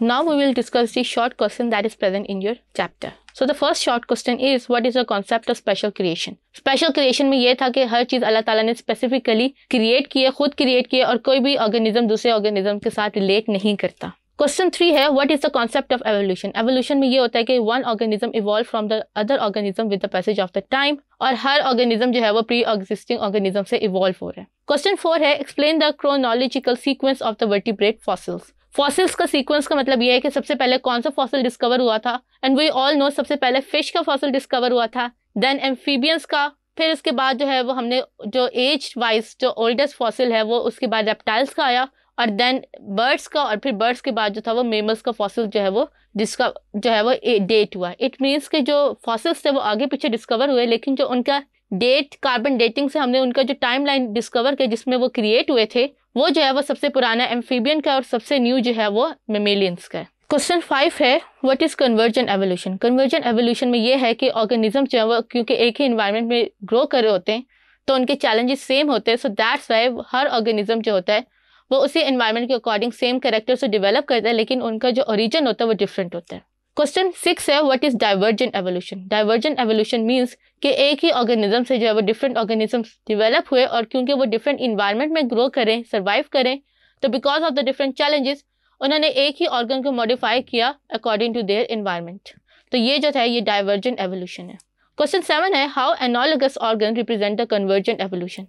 Now we will discuss the short question that is present in your chapter. So the first short question is what is the concept of special creation special creation में ये था कि हर चीज अल्लाह ताला ने specifically create किए खुद create किए और कोई भी ऑर्गेनिज्म दूसरे ऑर्गेनिज्म के साथ रिलेट नहीं करता क्वेश्चन थ्री है what is the concept of evolution evolution में ये होता है कि one organism evolve from the other organism with the passage of the time और हर ऑर्गेनिज्म जो है वो प्री एग्जिस्टिंग ऑर्गेनिज्म से इवॉल्व हो रहा है क्वेश्चन फोर है explain the chronological sequence of the vertebrate fossils fossils का सीक्वेंस का मतलब ये है कि सबसे पहले कौन सा फॉसिल डिस्कवर हुआ था एंड वी ऑल नो सबसे पहले फिश का फॉसिल डिस्कवर हुआ था देन एम्फीबियंस का फिर इसके बाद जो है वो हमने जो एज वाइज जो ओल्डेस्ट फॉसिल है वो उसके बाद रेप्टाइल्स का आया और देन बर्ड्स का और फिर बर्ड्स के बाद जो था वो मेमल्स का फॉसिल जो है वो डिस्कवर जो है वो डेट हुआ इट मीन्स के जो फॉसिल्स थे वो आगे पीछे डिस्कवर हुए लेकिन जो उनका डेट कार्बन डेटिंग से हमने उनका जो टाइम लाइन डिस्कवर किया जिसमें वो क्रिएट हुए थे वो जो है वो सबसे पुराना एम्फीबियन का और सबसे न्यू जो है वो मेमेलियंस का है क्वेश्चन फाइव है what is convergent evolution convergent evolution में ये है कि ऑर्गेनिज्म जो है वो क्योंकि एक ही इन्वायरमेंट में ग्रो कर रहे होते हैं तो उनके चैलेंजेस सेम होते हैं सो दैट्स वाई हर ऑर्गेनिज्म जो होता है वो उसी इन्वायरमेंट के अकॉर्डिंग सेम करेक्टर से डिवेलप करता है लेकिन उनका जो ओरिजन होता है वो डिफरेंट होता है क्वेश्चन सिक्स है what is divergent evolution divergent evolution means कि एक ही ऑर्गेनिज्म से जो है वो डिफरेंट ऑर्गेनिज्म डेवलप हुए और क्योंकि वो डिफरेंट इन्वायरमेंट में ग्रो करें सर्वाइव करें तो because of the different challenges उन्होंने एक ही ऑर्गन को मॉडिफाई किया अकॉर्डिंग टू देयर इन्वायरमेंट तो ये जो है ये डाइवर्जेंट एवोल्यूशन है क्वेश्चन सेवन है how analogous organ represent the convergent evolution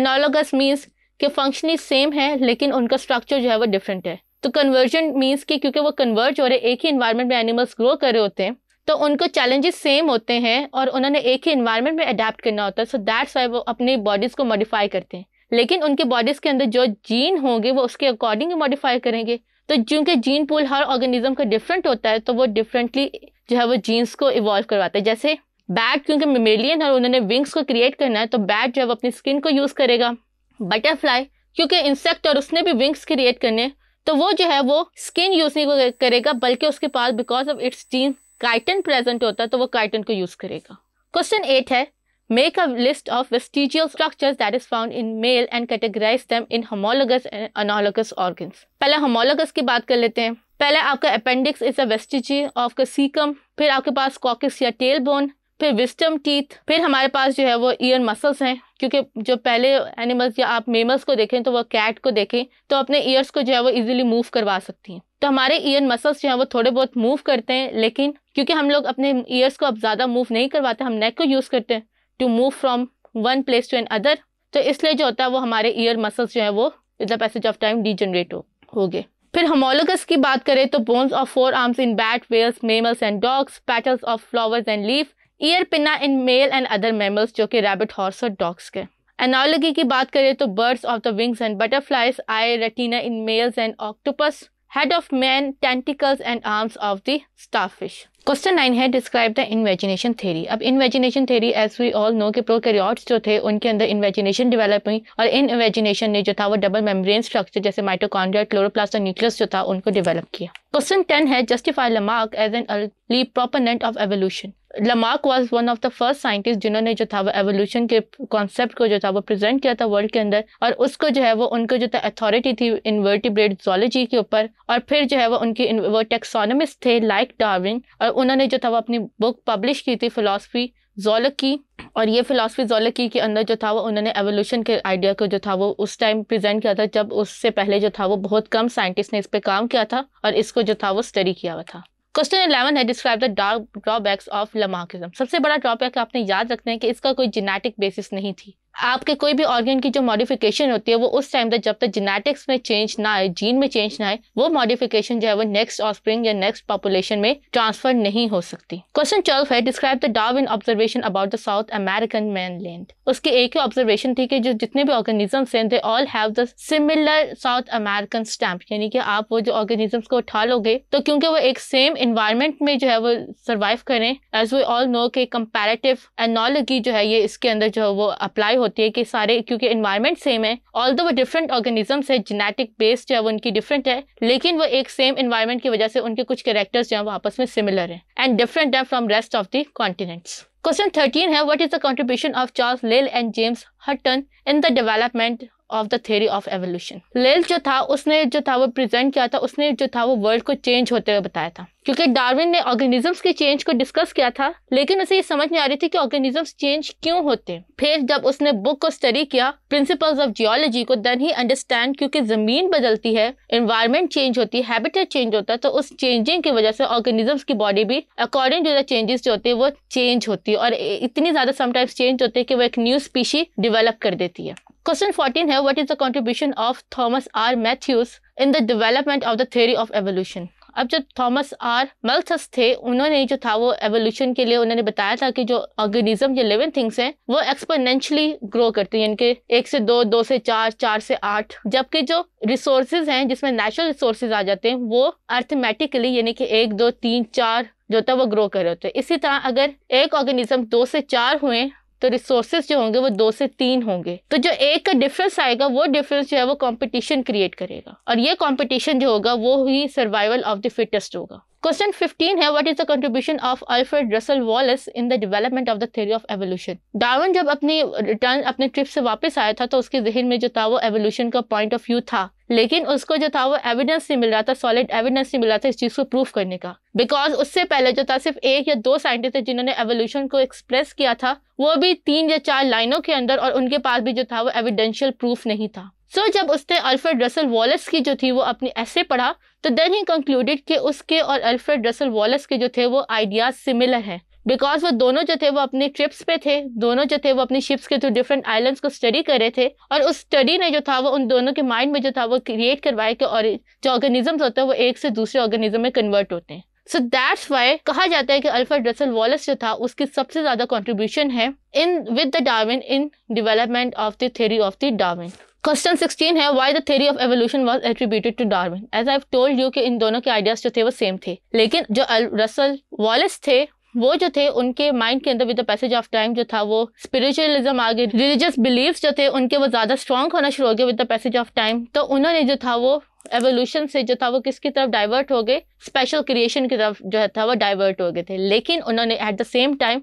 analogous means कि फंक्शनिंग सेम है लेकिन उनका स्ट्रक्चर जो है वो डिफरेंट है तो कन्वर्जन मीन्स कि क्योंकि वो कन्वर्ज हो रहे एक ही इन्वायरमेंट में एनिमल्स ग्रो कर रहे होते हैं तो उनको चैलेंजेस सेम होते हैं और उन्होंने एक ही इन्वायरमेंट में अडेप्ट करना होता है सो दैट्स वाई वो अपनी बॉडीज़ को मॉडिफाई करते हैं लेकिन उनके बॉडीज़ के अंदर जो जीन होंगे वो उसके अकॉर्डिंग मॉडिफाई करेंगे तो चूंकि जीन पूल हर ऑर्गेनिज्म का डिफरेंट होता है तो वो डिफरेंटली जो है वो जीन्स को इवॉल्व करवाते हैं जैसे बैट क्योंकि मेमेलियन है उन्होंने विंग्स को क्रिएट करना है तो बैट जो है वो अपनी स्किन को यूज़ करेगा बटरफ्लाई क्योंकि इंसेक्ट और उसने भी विंग्स क्रिएट करने तो वो जो है वो स्किन यूज नहीं करेगा बल्कि उसके पास बिकॉज ऑफ इट्स जीन काइटन प्रेजेंट होता है तो वो काइटन को यूज करेगा क्वेश्चन एट है make a list of vestigial structure that is found in male and categorize them in homologous and analogous organs पहले होमोलोगस की बात कर लेते हैं पहले आपका appendix is a vestige of का सीकम फिर आपके पास कॉकिस या टेल बोन फिर विस्टम टीथ फिर हमारे पास जो है वो ईयर मसल्स हैं क्योंकि जब पहले एनिमल्स या आप मेमल्स को देखें तो वह कैट को देखें तो अपने ईयर्स को जो है वो इजीली मूव करवा सकती हैं तो हमारे ईयर मसल्स जो है वो थोड़े बहुत मूव करते हैं लेकिन क्योंकि हम लोग अपने ईयर्स को अब ज़्यादा मूव नहीं करवाते हम नेक को यूज़ करते हैं to move from one place to another तो इसलिए जो होता है वो हमारे ईयर मसल्स जो है वो with the passage of time degenerate हो, हो गए फिर होमोलोगस की बात करें तो bones of forearms in bat whales mammals and dogs petals of flowers and leaf ear pinna in male and other mammals जो कि रैबिट हॉर्स और डॉग्स के एनोलॉजी की बात करें तो birds of the wings and butterflies eye retina in males and octopus of man tentacles and arms of the the fish question nine है describe the invagination theory अब invagination theory as we all know के prokaryotes जो थे उनके अंदर invagination develop हुई और इन invagination ने जो था वो डबल मेम्ब्रेन स्ट्रक्चर जैसे माइटोकॉन्ड्रिया क्लोरोप्लास्ट और न्यूक्लियस जो था उनको डेवलप किया क्वेश्चन टेन है justify Lamarck as an early proponent of evolution Lamarck was one of the first scientist जिन्होंने जो था वो एवोल्यूशन के कॉन्सेप्ट को जो था वो प्रेजेंट किया था वर्ल्ड के अंदर और उसको जो है वो उनको जो था अथॉरिटी थी इनवर्टिब्रेड जोलॉजी के ऊपर और फिर जो है वो उनके वो टेक्सोनमिस्ट थे लाइक डार्विन और उन्होंने जो था वो अपनी बुक पब्लिश की थी फिलासफी जोलक की और ये फिलासफी जोलकी के अंदर जो था वो उन्होंने एवोल्यूशन के आइडिया को जो था वो उस टाइम प्रेजेंट किया था जब उससे पहले जो था वो बहुत कम साइंटिस्ट ने इस पर काम किया था और इसको जो था वो स्टडी किया हुआ था क्वेश्चन इलेवन है describe the dark drawbacks of Lamarckism सबसे बड़ा ड्रॉबैक आपने याद रखना है कि इसका कोई जेनेटिक बेसिस नहीं थी आपके कोई भी ऑर्गन की जो मॉडिफिकेशन होती है वो उस टाइम तक जब तक जेनेटिक्स में चेंज ना आए जीन में चेंज ना आए वो मॉडिफिकेशन जो है वो नेक्स्ट ऑस्प्रिंग या नेक्स्ट पॉपुलेशन में ट्रांसफर नहीं हो सकती क्वेश्चन ट्वेल्व है describe the Darwin observation about the South American mainland उसकी एक ही ऑब्जर्वेशन थी कि जो जितने भी ऑर्गेनिजम्स हैं they all have the similar South American stamp यानी कि आप वो जो ऑर्गेनिजम्स को उठा लोगे तो क्योंकि वो एक सेम इन्वायरमेंट में जो है वो सर्वाइव करें एज वी ऑल नो के कंपेरेटिव एनोलॉजी जो है ये इसके अंदर जो है वो अप्लाई होती है कि सारे क्योंकि इन्वायरमेंट सेम है ऑल दो वो डिफरेंट ऑर्गेनिजम्स है जेनेटिक बेस्ड जो है वो उनकी डिफरेंट है लेकिन वो एक सेम इन्वायरमेंट की वजह से उनके कुछ कैरेक्टर्स जो है वो आपस में सिमिलर है एंड डिफरेंट है from rest of the continents question thirteen है what is the contribution of Charles Lyell and James Hutton in the development of the theory of evolution Lyell जो था उसने जो था वो प्रेजेंट किया था उसने जो था वो वर्ल्ड को चेंज होते हुए बताया था क्योंकि डार्विन ने ऑर्गेनिजम्स के चेंज को डिस्कस किया था लेकिन उसे ये समझ नहीं आ रही थी कि ऑर्गेनिजम्स चेंज क्यों होते हैं फिर जब उसने बुक को स्टडी किया प्रिंसिपल्स ऑफ जियोलॉजी को देन ही अंडरस्टैंड क्योंकि जमीन बदलती है इन्वायरमेंट चेंज होती है हैबिटेट चेंज होता है तो उस चेंजिंग की वजह से ऑर्गेनिजम्स की बॉडी भी अकॉर्डिंग टू द चेंजेस जो होते हैं वो चेंज होती है और इतनी ज्यादा समटाइम्स चेंज होते हैं कि वो एक न्यू स्पीशी डिवेलप कर देती है क्वेश्चन फोर्टीन है what is the contribution of Thomas R Matthews in the development of the theory of evolution अब जो थॉमस आर मल्थस थे उन्होंने जो था वो एवोल्यूशन के लिए उन्होंने बताया था कि जो ऑर्गेनिज्म जो लिविंग थिंग्स हैं वो एक्सपोनेंशियली ग्रो करते हैं इनके एक से दो दो से चार चार से आठ जबकि जो रिसोर्सेज हैं जिसमें नेचुरल रिसोर्सेज आ जाते हैं वो अर्थमेटिकली यानी कि एक दो तीन चार जो था वो ग्रो कर रहे होते हैं इसी तरह अगर एक ऑर्गेनिज्म दो से चार हुए तो रिसोर्सेज जो होंगे वो दो से तीन होंगे तो जो एक का डिफरेंस आएगा वो डिफरेंस जो है वो कॉम्पिटिशन क्रिएट करेगा और ये कॉम्पिटिशन जो होगा वो ही सर्वाइवल ऑफ द फिटेस्ट होगा क्वेश्चन 15 है what is the contribution of Alfred Russel Wallace in the development of the theory of evolution Darwin जब अपनी रिटर्न अपने ट्रिप से वापस आया था तो उसके जहन में जो था वो एवोल्यूशन का पॉइंट ऑफ व्यू था लेकिन उसको जो था वो एविडेंस नहीं मिल रहा था सॉलिड एविडेंस नहीं मिल रहा था इस चीज़ को प्रूफ करने का बिकॉज उससे पहले जो था सिर्फ एक या दो साइंटिस्ट थे जिन्होंने एवोल्यूशन को एक्सप्रेस किया था वो भी तीन या चार लाइनों के अंदर और उनके पास भी जो था वो एविडेंशियल प्रूफ नहीं था सो so, जब उसने अल्फ्रेड रसल वॉलेस की जो थी वो अपनी ऐसे पढ़ा तो देन ही कंक्लूडेड कि उसके और अल्फ्रेड रसल वॉलेस के जो थे वो आइडियाज सिमिलर हैं बिकॉज वो दोनों जो थे वो अपने ट्रिप्स पे थे दोनों जो थे वो अपनी शिप्स के थ्रू डिफरेंट आइलैंड्स को स्टडी कर रहे थे और उस स्टडी ने जो था वो उन दोनों के माइंड में जो था वो क्रिएट करवाया कि और जो ऑर्गेनिजम्स होते हैं वो एक से दूसरे ऑर्गेनिज्म में कन्वर्ट होते हैं सो दैट्स वाई कहा जाता है कि अल्फर्ड रसल वॉलस जो था उसकी सबसे ज्यादा कॉन्ट्रीब्यूशन है in with the Darwin in development of the theory of the Darwin question sixteen है why the theory of evolution was attributed to Darwin as I told you कि इन दोनों के आइडियाज जो थे वो सेम थे लेकिन जो रसल वॉलस थे वो जो थे उनके माइंड के अंदर with the passage of time जो था वो स्पिरिचुअलिज्म आ गए रिलीजियस बिलीव्स जो थे उनके वो ज़्यादा स्ट्रॉन्ग होना शुरू हो गए with the passage of time तो उन्होंने जो था वो एवोल्यूशन से जो था वो किसकी तरफ डाइवर्ट हो गए स्पेशल क्रिएशन की तरफ जो था वो डाइवर्ट हो गए थे लेकिन उन्होंने at the same time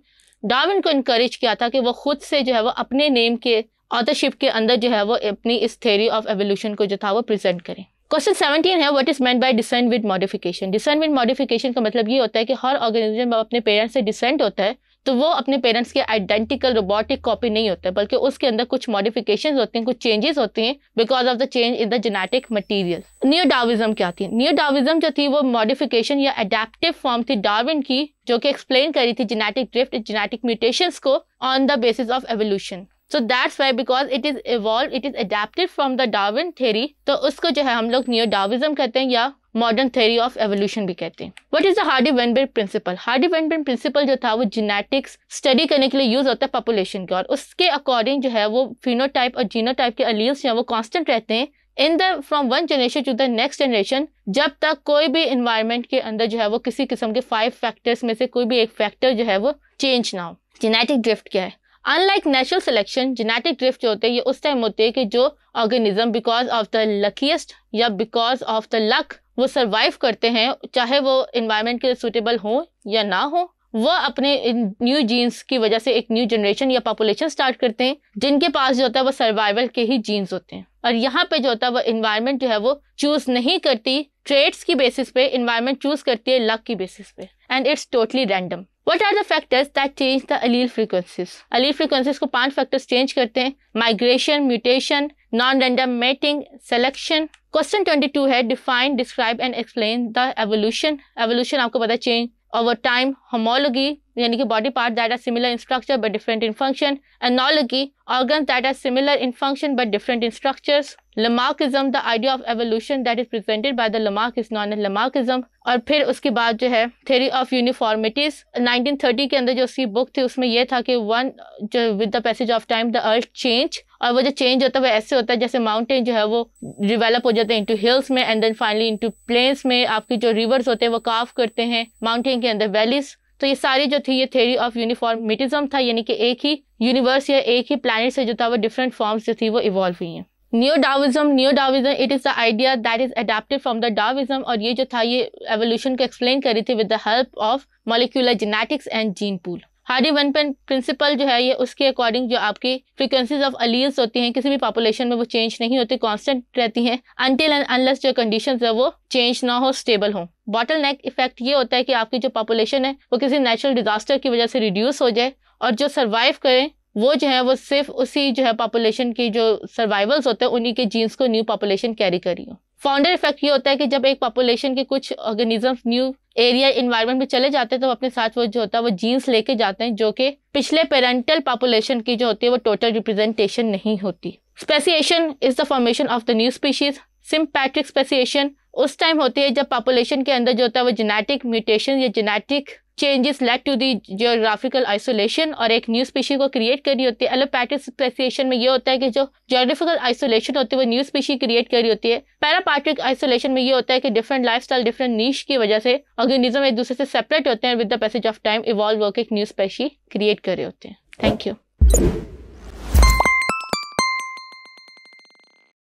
Darwin को इनक्रेज किया था कि वो खुद से जो है वो अपने नेम के ऑथरशिप के अंदर जो है वो अपनी इस थेरी ऑफ एवोल्यूशन को जो था वो प्रेजेंट करें क्वेश्चन सेवेंटीन है what is meant by descent with modification descent with modification का मतलब ये होता है कि हर ऑर्गेनिज्म अपने पेरेंट्स से डिसेंट होता है तो वो अपने पेरेंट्स के आइडेंटिकल रोबोटिक कॉपी नहीं होता है बल्कि उसके अंदर कुछ मॉडिफिकेशन होते हैं कुछ चेंजेस होते हैं because of the change in the genetic material new Darwinism क्या थी न्यू डाविज्म जो थी वो मॉडिफिकेशन या अडेप्टिव फॉर्म थी डार्विन की जो कि एक्सप्लेन करी थी जेनेटिक ड्रिफ्ट जेनेटिक म्यूटेशन को on the basis of evolution so that's why because it is evolve it is adapted from the Darwin theory तो उसको जो है हम लोग नियो डाविज्म कहते हैं या मॉडर्न थेरी ऑफ एवोल्यूशन भी कहते हैं what is the Hardy Weinberg principle Hardy Weinberg principle जो था वो जीनेटिक्स स्टडी करने के लिए यूज होता है पॉपुलेशन के और उसके अकॉर्डिंग जो है वो फिनोटाइप और जीनो टाइप के अलील्स जो वो कॉन्स्टेंट रहते हैं in the from one generation to the next generation जब तक कोई भी इन्वायरमेंट के अंदर जो है वो किसी किस्म के फाइव फैक्टर्स में से कोई भी एक फैक्टर जो है वो चेंज ना हो जेनेटिक ड्रिफ्ट क्या है unlike natural selection genetic drift जो होते हैं ये उस टाइम होते हैं कि जो organism because of the luckiest या बिकॉज ऑफ द लक वो सर्वाइव करते हैं चाहे वो इन्वायरमेंट के लिए सूटेबल हो या ना हो वह अपने न्यू जीन्स की वजह से एक न्यू जनरेशन या पॉपुलेशन स्टार्ट करते हैं जिनके पास जो होता है वो सर्वाइवल के ही जीन्स होते हैं और यहाँ पे जो होता है वो इन्वायरमेंट जो है वो चूज नहीं करती ट्रेड्स की बेसिस पे इन्वायरमेंट चूज करती है लक की बेसिस पे and it's totally random what are the factors that change the allele frequencies allele frequencies को पांच फैक्टर्स चेंज करते हैं migration mutation non random mating selection question twenty two है define describe and explain the evolution evolution आपको पता change over time homology यानी कि body part that are similar in structure but different in function analogy organ that are similar in function but different in structures lamarckism the idea of evolution that is presented by the Lamarck is non an lamarckism और फिर उसके बाद जो है theory of uniformities 1930 के अंदर जो उसकी बुक थी उसमें यह था कि वन जो with the passage of time the earth change और वो जो चेंज होता है वो ऐसे होता है जैसे माउंटेन जो है वो डिवेलप हो जाते हैं इंटू हिल्स में and then finally into plains में आपके जो रिवर्स होते हैं वो काफ करते हैं माउंटेन के अंदर वैलीज तो ये सारी जो थी ये थेरी ऑफ यूनिफॉर्मिटिज्म था यानी कि एक ही यूनिवर्स या एक ही प्लानट से जो था वो डिफरेंट फॉर्म्स जो थी वो इवॉल्व हुई हैं new Darwinism new Darwinism it is the idea that is adapted from the Darwinism और ये जो था ये एवोल्यूशन को एक्सप्लेन करी थी with the help of molecular genetics and gene pool Hardy Weinberg principle जो है ये उसके अकॉर्डिंग जो आपकी फ्रीक्वेंसीज ऑफ अलील्स होती हैं किसी भी पॉपुलेशन में वो चेंज नहीं होती कांस्टेंट रहती हैं अनटिल एंड अनलेस जो कंडीशन है वो चेंज ना हो स्टेबल हो बॉटल नेक इफेक्ट ये होता है कि आपकी जो पॉपुलेशन है वो किसी नेचुरल डिजास्टर की वजह से रिड्यूस हो जाए और जो सर्वाइव करें वो जो है वो सिर्फ उसी जो है पॉपुलेशन की जो सर्वाइवल्स होते हैं उन्हीं के जीन्स को न्यू पॉपुलेशन कैरी करी हो फाउंडर इफेक्ट ये होता है कि जब एक पॉपुलेशन के कुछ ऑर्गेनिज्म न्यू एरिया इन्वायरमेंट में चले जाते हैं तो अपने साथ वो जो होता है वो जीन्स लेके जाते हैं जो कि पिछले पेरेंटल पॉपुलेशन की जो होती है वो टोटल रिप्रेजेंटेशन नहीं होती speciation is the formation of the new species sympatric speciation उस टाइम होती है जब पॉपुलेशन के अंदर जो होता है वो जेनेटिक म्यूटेशन या genetic changes led to the geographical isolation और एक न्यू स्पीशी को क्रिएट करनी होती है एलोपैटिक स्पेसिएशन में ये होता है कि जो जियोग्राफिकल आइसोलेशन होती है वो न्यू स्पीशी क्रिएट करी होती है पैरापैटिक आइसोलेशन में ये होता है कि डिफरेंट लाइफ स्टाइल डिफरेंट नीच की वजह से ऑर्गेनिज्म एक दूसरे से सेपरेट होते हैं with the passage of time evolve होकर एक न्यू स्पेशी क्रिएट कर रहे होते हैं थैंक यू